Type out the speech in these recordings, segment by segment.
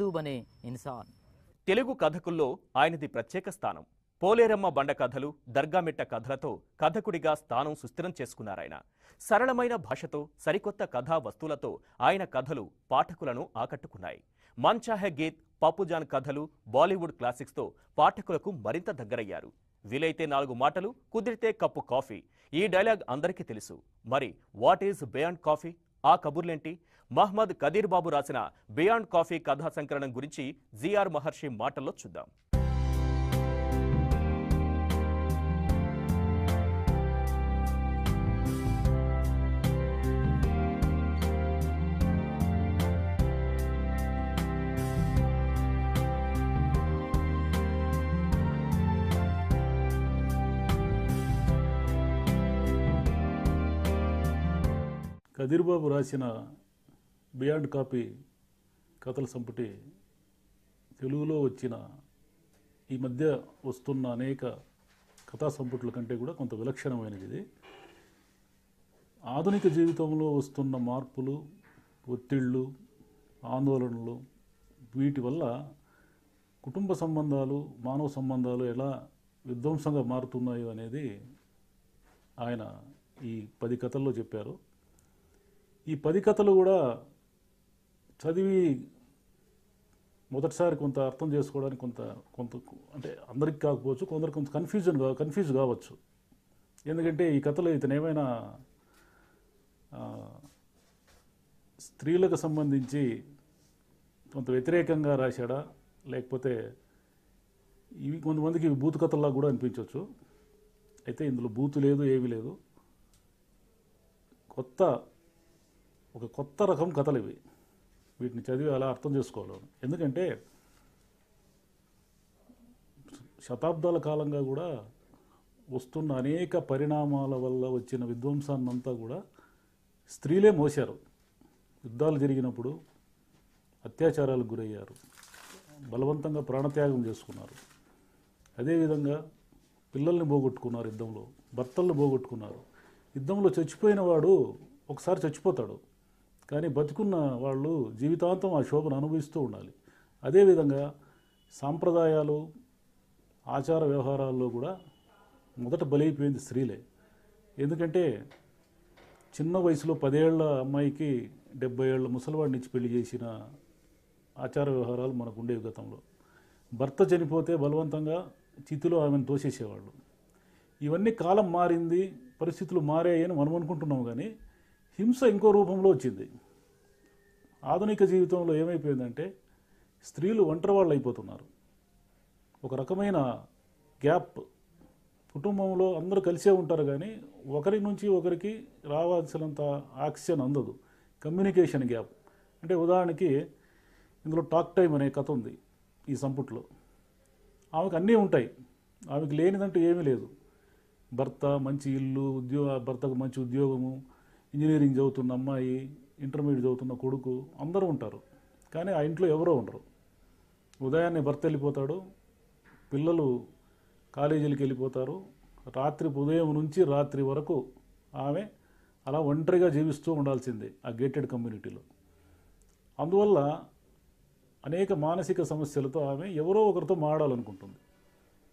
మక్తూబ్ అనే ఇన్సాన్ తెలుగు కథకుల్లో ఆయనది ప్రత్యేక స్థానం పోలేరమ్మ బండ కథలు దర్గామిట్ట కథలతో కథకుడిగా స్థానం సుస్థిరం చేసుకున్నారాయన సరళమైన భాషతో సరికొత్త కథా వస్తువులతో ఆయన కథలు పాఠకులను ఆకట్టుకున్నాయి మంచాహె గీత్ పప్పుజాన్ కథలు బాలీవుడ్ క్లాసిక్స్తో పాఠకులకు మరింత దగ్గరయ్యారు వీలైతే నాలుగు మాటలు కుదిరితే కప్పు కాఫీ ఈ డైలాగ్ అందరికీ తెలుసు మరి వాట్ ఈజ్ బియాండ్ కాఫీ ఆ కబుర్లేంటి మహ్మద్ కదీర్ బాబు రాసిన బియాండ్ కాఫీ కథా సంకలనం గురించి జీఆర్ మహర్షి మాటల్లో చూద్దాం కదిర్బాబు రాసిన బియాండ్ కాపీ కథల సంపుటి తెలుగులో వచ్చిన ఈ మధ్య వస్తున్న అనేక కథా సంపుట్ల కంటే కూడా కొంత విలక్షణమైనది ఇది ఆధునిక జీవితంలో వస్తున్న మార్పులు ఒత్తిళ్ళు ఆందోళనలు వీటి వల్ల కుటుంబ సంబంధాలు మానవ సంబంధాలు ఎలా విధ్వంసంగా మారుతున్నాయో అనేది ఆయన ఈ పది కథల్లో చెప్పారు ఈ పది కథలు కూడా చదివి మొదటిసారి కొంత అర్థం చేసుకోవడానికి కొంత కొంత అంటే అందరికి కాకపోవచ్చు కొందరు కొంత కన్ఫ్యూజన్ కన్ఫ్యూజ్ కావచ్చు ఎందుకంటే ఈ కథలు ఇతను ఏమైనా స్త్రీలకు సంబంధించి కొంత వ్యతిరేకంగా రాశాడా లేకపోతే ఇవి కొంతమందికి ఇవి బూతు కథల్లా కూడా అనిపించవచ్చు అయితే ఇందులో బూతు లేదు ఏమీ లేదు కొత్త ఒక కొత్త రకం కథలు ఇవి వీటిని చదివి అలా అర్థం చేసుకోవాలి ఎందుకంటే శతాబ్దాల కాలంగా కూడా వస్తున్న అనేక పరిణామాల వల్ల వచ్చిన విధ్వంసాన్నంతా కూడా స్త్రీలే మోసారు యుద్ధాలు జరిగినప్పుడు అత్యాచారాలకు గురయ్యారు బలవంతంగా ప్రాణత్యాగం చేసుకున్నారు అదేవిధంగా పిల్లల్ని పోగొట్టుకున్నారు యుద్ధంలో భర్తలను పోగొట్టుకున్నారు యుద్ధంలో చచ్చిపోయిన వాడు ఒకసారి చచ్చిపోతాడు కానీ బతుకున్న వాళ్ళు జీవితాంతం ఆ శోభను అనుభవిస్తూ ఉండాలి అదేవిధంగా సాంప్రదాయాలు ఆచార వ్యవహారాల్లో కూడా మొదట బలైపోయింది స్త్రీలే ఎందుకంటే చిన్న వయసులో పదేళ్ల అమ్మాయికి డెబ్బై ఏళ్ళ ముసలివాడి నుంచి పెళ్లి చేసిన ఆచార వ్యవహారాలు మనకు ఉండేవి గతంలో భర్త చనిపోతే బలవంతంగా చితిలో ఆమెను తోసేసేవాళ్ళు ఇవన్నీ కాలం మారింది పరిస్థితులు మారాయని మనం అనుకుంటున్నాం కానీ హింస ఇంకో రూపంలో వచ్చింది ఆధునిక జీవితంలో ఏమైపోయిందంటే స్త్రీలు ఒంటరి వాళ్ళు అయిపోతున్నారు ఒక రకమైన గ్యాప్ కుటుంబంలో అందరూ కలిసే ఉంటారు కానీ ఒకరి నుంచి ఒకరికి రావాల్సినంత ఆక్సిజన్ అందదు కమ్యూనికేషన్ గ్యాప్ అంటే ఉదాహరణకి ఇందులో టాక్ టైం అనే కథ ఉంది ఈ సంపుట్లో ఆమెకు అన్నీ ఉంటాయి ఆమెకు లేనిదంటూ ఏమీ లేదు భర్త మంచి ఇల్లు ఉద్యోగ భర్తకు మంచి ఉద్యోగము ఇంజనీరింగ్ చదువుతున్న అమ్మాయి ఇంటర్మీడియట్ చదువుతున్న కొడుకు అందరూ ఉంటారు కానీ ఆ ఇంట్లో ఎవరో ఉండరు ఉదయాన్నే భర్త వెళ్ళిపోతాడు పిల్లలు కాలేజీలకి వెళ్ళిపోతారు రాత్రి ఉదయం నుంచి రాత్రి వరకు ఆమె అలా ఒంటరిగా జీవిస్తూ ఉండాల్సిందే ఆ గేటెడ్ కమ్యూనిటీలో అందువల్ల అనేక మానసిక సమస్యలతో ఆమె ఎవరో ఒకరితో మాడాలనుకుంటుంది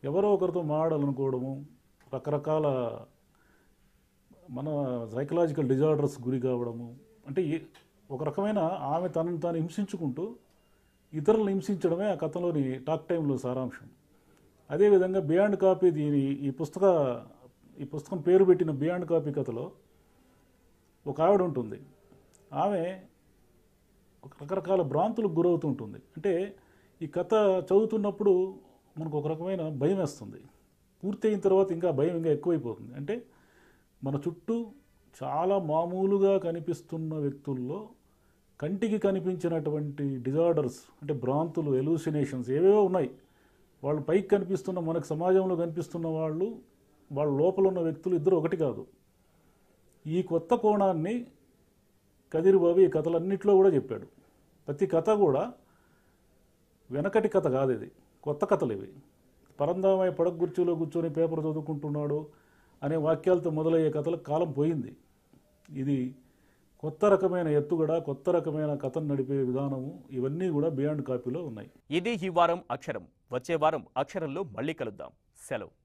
ఎవరో ఒకరితో మాడాలనుకోవడము రకరకాల మన సైకలాజికల్ డిజార్డర్స్ గురి కావడము అంటే ఒక రకమైన ఆమె తనను తాను హింసించుకుంటూ ఇతరులను హింసించడమే ఆ కథలోని టాక్ టైంలో సారాంశం అదేవిధంగా బియాండ్ కాపీ దీని ఈ పుస్తక ఈ పుస్తకం పేరు పెట్టిన బియాండ్ కాపీ కథలో ఒక ఆవిడ ఉంటుంది ఆమె ఒక రకరకాల భ్రాంతులకు గురవుతుంటుంది అంటే ఈ కథ చదువుతున్నప్పుడు మనకు ఒక రకమైన భయం వేస్తుంది పూర్తి అయిన తర్వాత ఇంకా భయం ఇంకా ఎక్కువైపోతుంది అంటే మన చుట్టూ చాలా మామూలుగా కనిపిస్తున్న వ్యక్తుల్లో కంటికి కనిపించినటువంటి డిజార్డర్స్ అంటే భ్రాంతులు ఎలూసినేషన్స్ ఏవేవో ఉన్నాయి వాళ్ళు పైకి కనిపిస్తున్న మనకు సమాజంలో కనిపిస్తున్న వాళ్ళు వాళ్ళ లోపల ఉన్న వ్యక్తులు ఇద్దరు ఒకటి కాదు ఈ కొత్త కోణాన్ని కదిరిబాబు ఈ కథలన్నింటిలో కూడా చెప్పాడు ప్రతి కథ కూడా వెనకటి కథ కాదు ఇది కొత్త కథలు ఇవి పరందామై పడగ కూర్చొని పేపర్ చదువుకుంటున్నాడు అనే వాక్యాలతో మొదలయ్యే కథలకు కాలం పోయింది ఇది కొత్త రకమైన ఎత్తుగడ కొత్త రకమైన కథను నడిపే విధానము ఇవన్నీ కూడా బియాండ్ కాపీలో ఉన్నాయి ఇది ఈ వారం అక్షరం వచ్చే వారం అక్షరంలో మళ్ళీ కలుద్దాం సెలవు